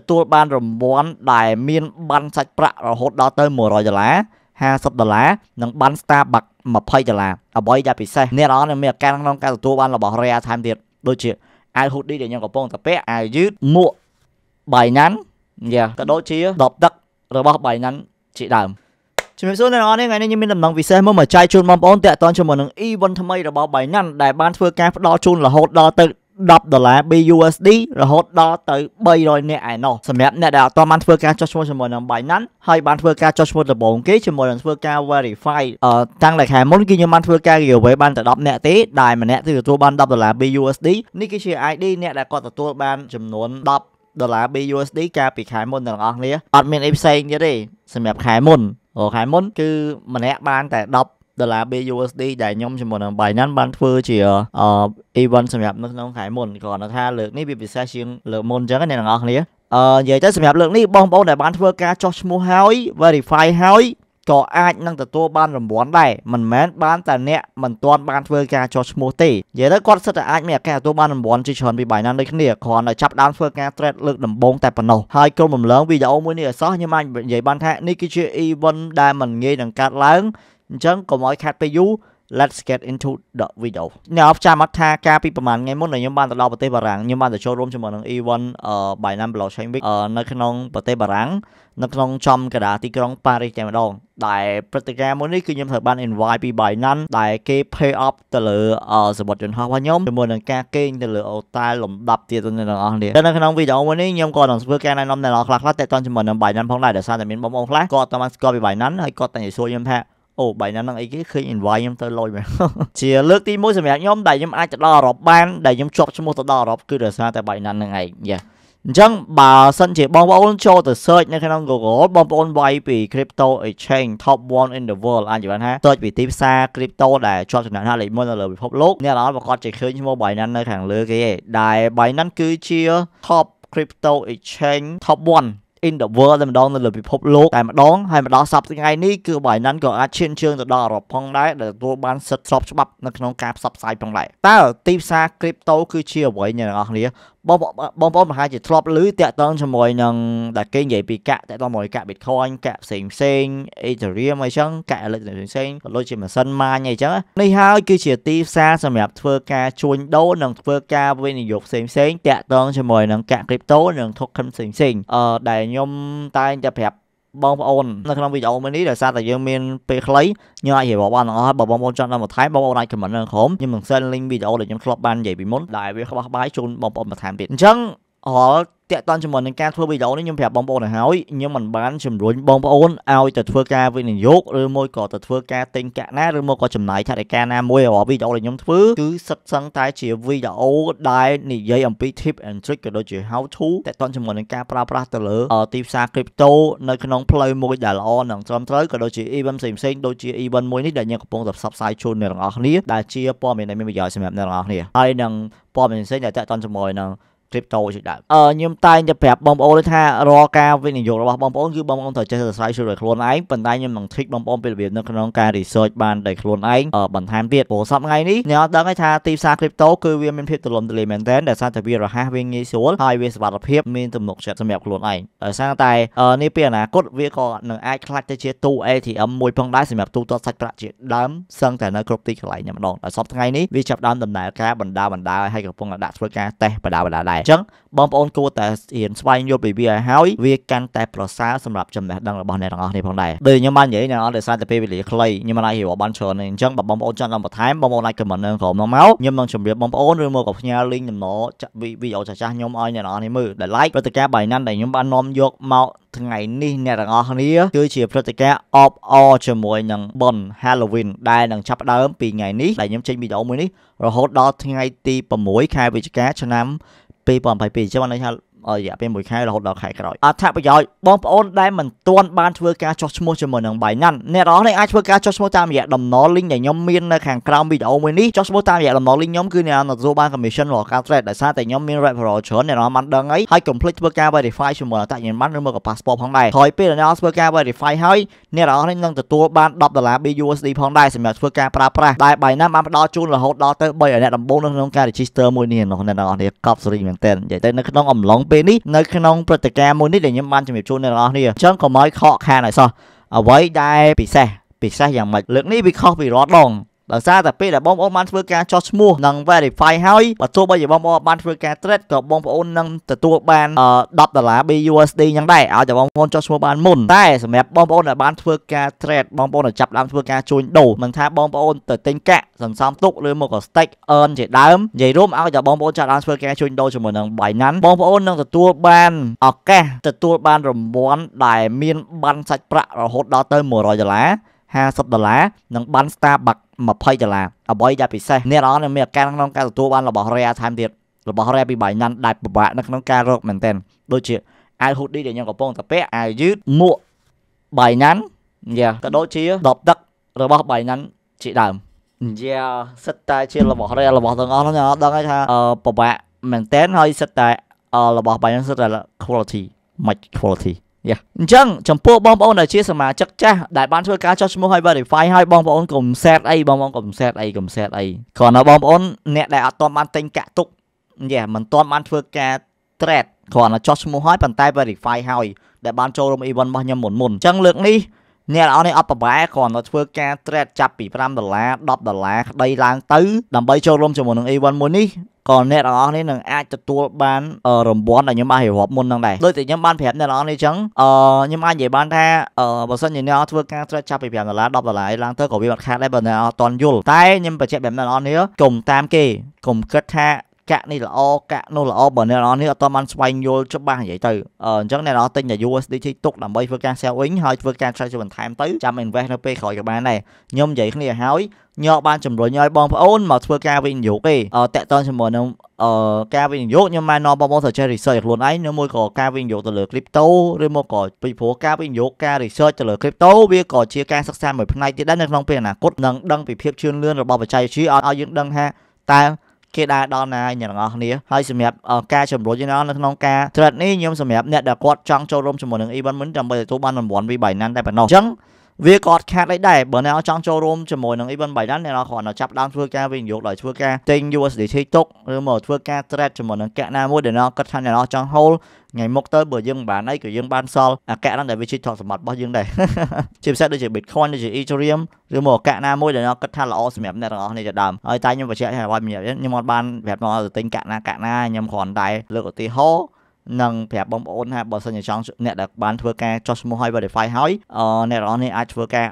ទទួលបានរង្វាន់ដែលមានបានសាច់ប្រាក់រហូតដល់ទៅ100ដុល្លារ50ដុល្លារនិងបាន Starbucks 20ដុល្លារអ្វីដែលពិសេសអ្នកនរនឹងមានឱកាសក្នុងការទទួលបានរបស់ Rare Time ទៀតដូចជាអាវ hoodie ដែលខ្ញុំកំពុងតែពាក់អាវយឺតមួក Binance យ៉ាក៏ដូចជាដបទឹករបស់ Binance ជាដើមជំរាបសួរអ្នកនរនេះថ្ងៃនេះខ្ញុំមានដំណឹងពិសេសមកមកចែកជូនបងប្អូនតាក់ទងជាមួយនឹង event ថ្មីរបស់ Binance ដែលបានធ្វើការផ្ដល់ជូនរហូតដល់ទៅ10ដុល្លារ BUSD រហូតដល់ទៅ300នាក់ឯណោះសម្រាប់អ្នកដែលអត់ទាន់បានធ្វើការចុះឈ្មោះជាមួយនឹង Binance ហើយបានធ្វើការចុះឈ្មោះដំបូងគេជាមួយនឹងធ្វើការ verify អឺតាំងតែខែមុនគឺខ្ញុំបានធ្វើការ giveaway បានតែ10នាក់ទេដែលម្នាក់គឺទទួលបាន10ដុល្លារ BUSD នេះគឺជា ID អ្នកដែលគាត់ទទួលបានចំនួន10ដុល្លារ BUSD កាលពីខែមុនទាំងអស់គ្នាអត់មានអីផ្សេងទៀតទេសម្រាប់ខែមុនអូខែមុន គឺម្នាក់បានតែ10ដុល្លារ BUSD ដែលខ្ញុំជាមួយនឹង Binance បានធ្វើជា event សម្រាប់នៅក្នុងខែមុនគ្រាន់តែថាលើកនេះវាពិសេសជាងលើកមុនអញ្ចឹងអ្នកទាំងអស់គ្នាអឺនិយាយទៅសម្រាប់លើកនេះបងប្អូនដែលបានធ្វើការចោះឈ្មោះហើយ verify ហើយក៏អាចនឹង ទទួលបានរង្វាន់ដែរមិនមែនបានតែអ្នកមិនទាន់បានធ្វើការចោះឈ្មោះទេនិយាយទៅគាត់សិតតែអាចមានឱកាសទទួលបានរង្វាន់ជាច្រើនពី Binance ដូចគ្នាគ្រាន់តែចាប់ដើមធ្វើការ trade លើកដំបូងតែប៉ុណ្ណោះហើយក្រុមបំលងវីដេអូមួយនេះអសោះខ្ញុំអាចនិយាយបានថានេះគឺជា event ដែលមិនងាយនឹងកើតឡើងអញ្ចឹងកុំឲ្យខាត់ពេលយូរ let's get into the video អ្នកអបចាំអត់ថាការពីប្រហែលថ្ងៃមុនខ្ញុំបានទៅដល់ប្រទេសបារាំងខ្ញុំបានទៅចូលរួមជាមួយនឹង event Binance Blockchain Week នៅក្នុងប្រទេសបារាំង នៅក្នុងចំកណ្ដាលទីក្រុងប៉ារីសតែម្ដង ដែលព្រឹត្តិការណ៍មួយនេះគឺខ្ញុំត្រូវបាន invite ពី Binance ដែលគេ pay off ទៅលើសម្បត្តិយន្តហោះរបស់ខ្ញុំជាមួយនឹងការគេងទៅលើអូតែលំដាប់ទៀតទៅអ្នកទាំងអស់គ្នាតែនៅក្នុងវីដេអូមួយនេះខ្ញុំក៏នឹងធ្វើការណែនាំអ្នកនរខ្លះខ្លះតេតតជាមួយនឹង Binance ផងដែរដោយសារតែមានបងប្អូនខ្លះគាត់អត់បានស្គាល់ពី Binance ហើយគាត់តែនិយាយសួរខ្ញុំថាអូបាយណានឹងអីគេឃើញ invite ខ្ញុំទៅលុយមែនជា លើកទី1សម្រាប់ខ្ញុំដែលខ្ញុំអាចទៅដល់អឺរ៉ុបបានដែលខ្ញុំជាប់ឈ្មោះទៅដល់អឺរ៉ុបគឺដោយសារតែបាយណានឹងឯងយ៉ាអញ្ចឹងបើសិនជាបងប្អូនចូលទៅ search នៅក្នុង Google បងប្អូនវាយពី crypto exchange top 1 in the world អាចនិយាយថា search ពីទីផ្សារ crypto ដែលជាប់ចំណាត់ថ្នាក់លេខ1នៅលើពិភពលោកអ្នករាល់ប្រកាសចេះឃើញឈ្មោះ Binance នៅ ខាងលើគេឯងដែល Binance គឺជា top crypto exchange top 1 in the world តែម្ដងនៅលើពិភពលោកតែម្ដងហើយមកដល់សប្ដថ្ងៃនេះគឺបាយណាន់ក៏អាចឈានជើងទៅដល់អឺរ៉ុបផងដែរដែលទទួលបានសិទ្ធិស្របច្បាប់នៅក្នុងការផ្សព្វផ្សាយផងដែរតើទីផ្សារ crypto គឺជាអ្វីអ្នកទាំងអស់គ្នាបងបងប្អូនប្រហែលជាធ្លាប់ឮតាក់ទងជាមួយនឹងដែលគេនិយាយពីកាក់តាក់ទងជាមួយកាក់ Bitcoin កាក់ផ្សេងផ្សេង Ethereum អីចឹងកាក់ Electrum ផ្សេងក៏ដូចជាម៉ាស៊ីនម៉ាញអីចឹងនេះហើយគឺជាទីផ្សារសម្រាប់ធ្វើការជួញដូរនិងធ្វើការវិនិយោគផ្សេងផ្សេងតាក់ទងជាមួយនឹងកាក់ Crypto និង Token ផ្សេងផ្សេងអឺដែលខ្ញុំតែងតែប្រាប់បងប្អូននៅក្នុងវីដេអូមួយនេះដោយសារតែយើងមានពេលខ្លីខ្ញុំអាចរៀបរាប់បានទាំងអស់ហើយបើបងប្អូនចង់ដល់បន្ថែមបងប្អូនអាចខមមិននៅក្រុមខ្ញុំនឹងសិនលីងវីដេអូដែលខ្ញុំធ្លាប់បាននិយាយពីមុនដែលវាក្បោះបាយជូនបងប្អូនបន្ថែមទៀតអញ្ចឹងរាល់តាក់តនជាមួយនឹងការធ្វើវីដេអូនេះខ្ញុំប្រាប់បងប្អូនឲ្យហើយខ្ញុំមិនបានជំរុញបងប្អូនឲ្យទៅធ្វើការវិនិយោគឬមួយក៏ទៅធ្វើការទិញកាក់ណាឬមកក៏ចំណាយថវិកាណាមួយរាល់វីដេអូដែលខ្ញុំធ្វើគឺសិតសឹងតែជាវីដេអូដែលនិយាយអំពី tip and trick ក៏ដូចជា how to តាក់តនជាមួយនឹងការប្រើប្រាស់ទៅលើទីផ្សារ crypto នៅក្នុងផ្លូវមួយដែលល្អនិងត្រឹមត្រូវក៏ដូចជា event ផ្សេងៗដូចជា event មួយនេះដែលខ្ញុំកំពុងតែផ្សព្វផ្សាយជូនអ្នកទាំងអស់គ្នាដែលជាព័ត៌មានដែលមានប្រយោជន៍សម្រាប់អ្នកទាំងអស់គ្នាហើយនឹងព័ត៌មានផ្សេងដែលតាក់តនជាមួយនឹង crypto ជាដើមអឺខ្ញុំតែងតែប្រាប់បងប្អូនថារាល់ការវិនិយោគរបស់បងប្អូនគឺបងប្អូនត្រូវចេះសរសៃជួយដោយខ្លួនឯងប៉ុន្តែខ្ញុំនឹង trick បងប្អូនពីរបៀបនៅក្នុងការ research បានដោយខ្លួនឯងបន្ថែមទៀតព្រោះសប្តាហ៍នេះអ្នកដឹងថាទីផ្សារ crypto គឺវាមានភាពទូលំទូលាយមែនទែនដែលសារតែវារហ័សវាងាយស្រួលហើយវាសុវត្ថិភាពមានទំនុកចិត្តសម្រាប់ខ្លួនឯងដោយសារតែនេះពីអនាគតវាក៏នឹងអាចខ្លាច់ទៅជាទូ ATM មួយផងដែរសម្រាប់ទូទាត់សាច់ប្រាក់ជាដើមសឹងតែនៅគ្រប់ទីកន្លែងតែម្ដងដល់សប្តាហ៍នេះវាចាប់ដើមដំណើរការបណ្ដាបណ្ដាឲ្យកំពុងដាក់ធ្វើការតេស្តបណ្ដាបណ្ដាដែរអញ្ចឹងបងប្អូនគួរតែរៀនស្វែងយល់ពីវាឲ្យហើយវាកាន់តែប្រសើរសម្រាប់ចំណេះដឹងរបស់អ្នកទាំងអស់នេះផងដែរដូចខ្ញុំបាននិយាយអ្នកទាំងអស់ដោយសារតែពេលវេលាខ្លីខ្ញុំមិនអាចរៀបបានច្រើនទេអញ្ចឹងបើបងប្អូនចង់ដល់បន្ថែមបងប្អូនអាច comment នៅក្រោមនោះមកខ្ញុំនឹងជម្រាបបងប្អូនឬមកក៏ផ្ញើ link ចំណោវីដេអូចាស់ៗខ្ញុំឲ្យអ្នកទាំងអស់នេះមើលដែល like ព្រឹត្តិការណ៍ Binance ដែលខ្ញុំបាននាំយកមកថ្ងៃនេះអ្នកទាំងអស់គ្នាគឺជាព្រឹត្តិការណ៍អបអរជាមួយនឹងប៉ុន Halloween ដែលនឹងចាប់ផ្ដើមពីថ្ងៃនេះដែលខ្ញុំចេញវីដេអូមួយនេះរហូតដល់ថ្ងៃទី6ខែវិច្ឆិកាឆ្នាំ2023ปีปอมไปปีเจ้าวันเลยครับរយៈពេល1ខែរហូតដល់ខែក្រោយអត្ថប្រយោជន៍បងប្អូនដែលមិនទាន់បានធ្វើការចុះឈ្មោះជាមួយនឹង Binance អ្នកនរនេះអាចធ្វើការចុះឈ្មោះតាមរយៈតំណ link ដែលខ្ញុំមាននៅខាងក្រោមវីដេអូមួយនេះចុះឈ្មោះតាមរយៈតំណ link ខ្ញុំគឺអ្នកនរទទួលបាន commission របស់ការ trade ដោយសារតែខ្ញុំមាន referral ច្រើនអ្នកនរបានដឹងហើយហើយ complete ធ្វើការ verify ជាមួយអត្តញ្ញាណប័ណ្ណឬមកក៏ passport ផងដែរក្រោយពេលអ្នកនរធ្វើការ verify ហើយអ្នកនរនេះនឹងទទួលបាន10ដុល្លារ BUSD ផងដែរសម្រាប់ធ្វើការប្រើប្រាស់ដែល Binance បានផ្ដល់ជូនរហូតដល់ទៅ3អ្នកដំបូងនៅក្នុងការ register មួយនេះអ្នកនរនេះកប់សេរីមែនទែននិយាយទៅនៅក្នុងអំឡុងពេលនេះនៅក្នុងព្រឹត្តិការណ៍មួយនេះដែលខ្ញុំបានជម្រាបជូនអ្នកទាំងអស់គ្នាអញ្ចឹងកុំឲ្យខកខានឲ្យសោះអ្វីដែលពិសេសពិសេសយ៉ាងម៉េចលើកនេះវាខុសពីរាល់ដងដោយសារតែពេលដែលបងប្អូនបានធ្វើការចោះឈ្មោះនិង verify ហើយបើទោះបីជាបងប្អូនបានធ្វើការ trade ក៏បងប្អូននឹងទទួលបាន10ដុល្លារ BUSD យ៉ាងដែរឲ្យតែបងប្អូនចោះឈ្មោះបានមុនតែ សម្រាប់បងប្អូនដែលបានធ្វើការ trade បងប្អូនដែលចាប់ដើមធ្វើការជួញដូរមិនថាបងប្អូនទៅទិញកាក់សន្សំទុកឬមកក៏ stake earn ជាដើមនិយាយរួមឲ្យតែបងប្អូនចាប់ដើមធ្វើការជួញដូរជាមួយនឹង Binance បងប្អូននឹងទទួលបានឱកាសទទួលបានរង្វាន់ដែលមាន បានសាច់ប្រាក់រហូតដល់ទៅ100ដុល្លារ50ដុល្លារនិងបាន Starbucks 20ដុល្លារអ្វីដែលពិសេសអ្នកនរនឹងមានឱកាសក្នុងការទទួលបានរបស់ Rare ថែមទៀតរបស់ Rare ពី Binance ដែលពិបាកនៅក្នុងការរកមែនទែនដូចជាអាវ hoodie ដែលខ្ញុំកំពុងតែពាក់អាវយឺតមួក Binance យ៉ាក៏ដូចជាដបទឹករបស់ Binance ជាដើមយ៉ាសិតតែជារបស់ Rare របស់ទាំងអស់ខ្ញុំអត់ដឹងថាពិបាកមែនទែនហើយសិតតែរបស់ Binance សិតតែ quality មិន quality យ៉ាអញ្ចឹងចំពោះបងប្អូនដែលជាសមាជិកចាស់ដែលបានធ្វើការចុះឈ្មោះឲ្យ verify ឲ្យបងប្អូនកុំ set អីបងប្អូនកុំ set អីកុំ set អីគ្រាន់តែបងប្អូនអ្នកដែលអត់ទាន់បានទិញកាក់ទុកយ៉ាមិនទាន់បានធ្វើការ trade គ្រាន់តែចុះឈ្មោះឲ្យប៉ុន្តែ verify ឲ្យដែលបានចូលរួម event របស់ខ្ញុំមុនមុនអញ្ចឹងលើកនេះអ្នកអរនេះអត់ប្របែគ្រាន់តែធ្វើការ trade ចាប់ពី5ដុល្លារ10ដុល្លារក្តីឡើងទៅដើម្បីចូលរួមជាមួយនឹង event មួយនេះក៏អ្នកទាំងអស់នេះនឹងអាចទទួលបានរង្វាន់ដែលខ្ញុំបានរៀបរាប់មុនហ្នឹងដែរដូចតែខ្ញុំបានប្រាប់អ្នកទាំងអស់នេះអញ្ចឹងខ្ញុំអាចនិយាយបានថាបើសិនជាអ្នកធ្វើការត្រឹមចាប់ពី5ដុល្លារ10ដុល្លារឯឡើងទៅក៏វាមិនខាតដែរបើអ្នកអត់តន់យល់តែខ្ញុំបញ្ជាក់ប្រាប់អ្នកទាំងអស់នេះកុំតាមគេកុំគិតថាកាក់នេះល្អកាក់នោះល្អបើអ្នកនរនេះអត់ទាន់បានស្វែងយល់ច្បាស់និយាយទៅអញ្ចឹងអ្នកនរទិញតែ USDT ទុកដើម្បីធ្វើការ sell in ហើយធ្វើការ trade ជាបន្ថែមទៅចាំ invest នៅពេលក្រោយក៏បានដែរខ្ញុំនិយាយគ្នាហើយញោបានជំរុញឲ្យបងប្អូនមកធ្វើការវិនិយោគទេអតកតនជាមួយនឹងអឺការវិនិយោគខ្ញុំបាននាំបងប្អូនទៅចេះ research ខ្លួនឯងនៅមួយក៏ការវិនិយោគទៅលើ crypto ឬមកក៏ពីព្រោះការវិនិយោគការ research ទៅលើ crypto វាក៏ជាការសិក្សាមួយផ្នែកទៀតដែរនៅក្នុងពេលអនាគតនឹងដឹងពីភាពជឿនលឿនរបស់បច្ចេកវិទ្យាឲ្យយើងដឹងថាតើគេដើរដល់ណាអ្នកទាំងអស់គ្នាហើយសម្រាប់ការជំរុញនៅនៅក្នុងការ trade នេះខ្ញុំសម្រាប់អ្នកដែលគាត់ចង់ចូលរួមជាមួយនឹង event មួយដើម្បីទទួលបានរង្វាន់ V Binance តែប៉ុណ្ណោះអញ្ចឹងវាក៏អត់ខាតអីដែរបើអ្នកចង់ចូលរួមជាមួយនឹង Even Binance អ្នកគ្រាន់តែចាប់ដើមធ្វើការវិនិយោគដោយធ្វើការទិញ USDT TikTok ឬមកធ្វើការ trade ជាមួយនឹងកាក់ណាមួយដែលអ្នកគិតថាអ្នកចង់ hold ថ្ងៃមុខទៅបើយើងមិនបានអីក៏យើងបានសល់អាកាក់ហ្នឹងដែលវាជាទ្រព្យសម្បត្តិរបស់យើងដែរជាពិសេសដូចជា Bitcoin ដូចជា Ethereum ឬមកអាកាក់ណាមួយដែលអ្នកគិតថាល្អសម្រាប់អ្នកទាំងអស់នេះជាដើមហើយតែខ្ញុំបញ្ជាក់ថាឲ្យខ្ញុំអត់បានប្រាប់មកទៅទិញកាក់ណាកាក់ណាខ្ញុំគ្រាន់តែលើកឧទាហរណ៍និងប្រាប់បងប្អូនថាបើសិនជាចង់អ្នកដែលបានធ្វើការចុះឈ្មោះឲ្យ verify ហើយអ្នកទាំងអស់នេះអាចធ្វើការ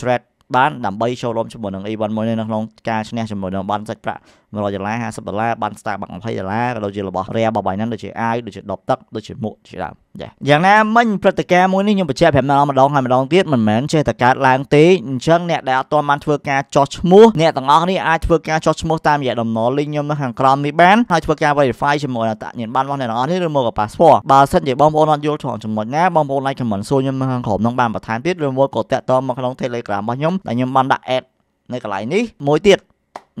trade បានដើម្បីចូលរួមជាមួយនឹង event មួយនេះនៅក្នុងការឈ្នះជាមួយនឹងបានសាច់ប្រាក់100ដុល្លារ50ដុល្លារបាន Starbucks 20ដុល្លារក៏ដូចជារបស់ Rare របស់ Binance ដូចជាអាវដូចជាដបទឹកដូចជាមួកជាដើមចា៎យ៉ាងណាមិញព្រឹត្តិការណ៍មួយនេះខ្ញុំបញ្ជាក់ប្រាប់ដល់ម្ដងហើយម្ដងទៀតមិនមែនចេះតែកើតឡើងទេអញ្ចឹងអ្នកដែលអត់ទាន់បានធ្វើការចោះឈ្មោះអ្នកទាំងអស់នេះអាចធ្វើការចោះឈ្មោះតាមរយៈដំណល link ខ្ញុំនៅខាងក្រោមនេះបានហើយធ្វើការ verify ជាមួយអត្តញ្ញាណប័ណ្ណរបស់អ្នកទាំងអស់នេះឬមកក៏ passport បើសិនជាបងប្អូនអត់យល់ត្រង់ចំណុចណាបងប្អូន like comment សួរខ្ញុំនៅខាងក្រោមនឹងបានបន្ថែមទៀតឬមកក៏តាក់ទងមកក្នុង Telegram របស់ខ្ញុំដែលខ្ញុំបានដាក់ add នៅកន្លែងនេះមួយទៀត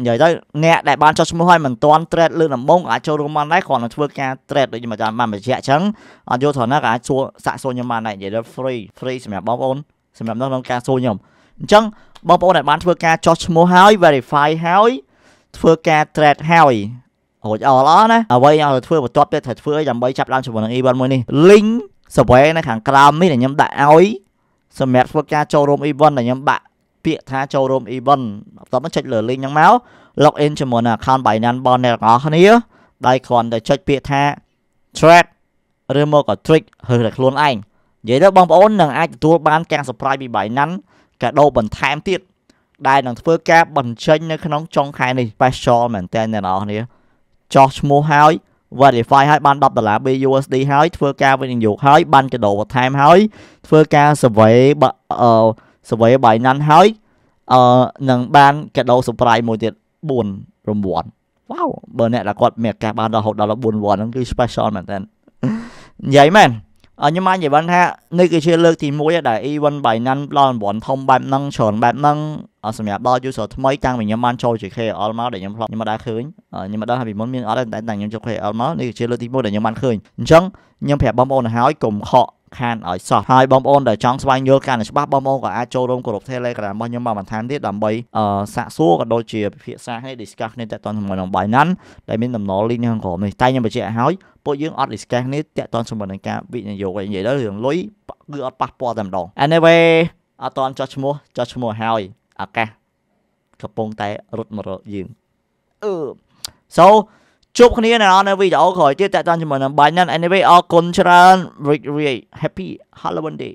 និយាយទៅអ្នកដែលបានចុះឈ្មោះហើយមិនទាន់ trade លើដំបូងអាចចូលរួមបានដែរគ្រាន់តែធ្វើការ trade ដូចខ្ញុំបានបញ្ជាក់អញ្ចឹងអត់យល់ត្រង់ណាក៏អាចសួរសាក់សួរខ្ញុំបានដែរនិយាយទៅ free free សម្រាប់បងប្អូនសម្រាប់នៅក្នុងការសួរខ្ញុំអញ្ចឹងបងប្អូនដែលបានធ្វើការចុះឈ្មោះហើយ verify ហើយធ្វើការ trade ហើយរួចអល់អស់ណាអ្វីឲ្យធ្វើបន្ទាប់ទៀតត្រូវធ្វើឲ្យដើម្បីចាប់ដើមជាមួយនឹង event មួយនេះ link survey នៅខាងក្រោមនេះដែលខ្ញុំដាក់ឲ្យសម្រាប់ធ្វើការចូលរួម event ដែលខ្ញុំដាក់ពាក្យថាចូលរួម event បន្ទាប់មកចុចលើ link ហ្នឹងមក log in ជាមួយនឹង account Binance របស់អ្នកទាំងអស់គ្នាដោយគ្រាន់តែចុចពាក្យថា trade ឬមកក៏ trick ឬតែខ្លួនឯងនិយាយទៅបងប្អូននឹងអាចទទួលបានការ surprise ពី Binance កាដូបន្ថែមទៀតដែលនឹងធ្វើការបញ្ចេញនៅក្នុងចុងខែនេះ special មែនតើអ្នកនរគ្នាចោះឈ្មោះហើយ verify ហើយបាន10ដុល្លារ BUSD ហើយធ្វើការវិនិយោគហើយបានកាដូបន្ថែមហើយធ្វើការ survey អឺ Survey Binance ហើយអឺនឹងបានកាដូ surprise មួយទៀត4រង្វាន់ wow បើអ្នកដែលគាត់មានឱកាសបានរហូតដល់4រង្វាន់ហ្នឹងគឺ special មែនតើនិយាយមែនខ្ញុំអាចនិយាយបានថានេះគឺជាលើកទី1ដែល Event Binance ផ្ដល់រង្វាន់ធំបែបហ្នឹងច្រើនបែបហ្នឹងសម្រាប់ដល់ user ថ្មីតាំងពីខ្ញុំបានចូលជា KOL មកដែលខ្ញុំធ្លាប់ខ្ញុំមិនដែរឃើញខ្ញុំមិនដឹងថាពីមុនមានអត់ទេតែតាំងខ្ញុំចូល KOL មកនេះគឺជាលើកទី1ដែលខ្ញុំបានឃើញអញ្ចឹងខ្ញុំប្រាប់បងប្អូនឲ្យកុំខកខានឲ្យសោះហើយបងប្អូនដែលចង់ស្វែងយល់កាន់តែច្បាស់បងប្អូនក៏អាចចូលរួមគោរព Telegram របស់ខ្ញុំមកបន្ថែមទៀតដើម្បីសាកសួរក៏ដូចជាពិភាក្សាគ្នា discuss គ្នាទាក់ទងជាមួយនឹង Binance ដែលមានដំណល link នៅខាងក្រោមនេះតែខ្ញុំបញ្ជាក់ឲ្យពួកយើងអត់ discuss គ្នាទាក់ទងជាមួយនឹងការវិនិយោគឯងនិយាយទៅរឿងលុយគឺអត់ប៉ះពាល់តែម្ដង Anyway អត់តន់ចោះឈ្មោះចោះឈ្មោះហើយឱកាសកំពុងតែរត់មករកយើងអឺ so ជួបគ្នានៅនៅវីដេអូក្រោយទៀតតាក់ទងជាមួយនឹងបាញ់ហ្នឹង anyway អរគុណច្រើនរីករាយ happy halloween day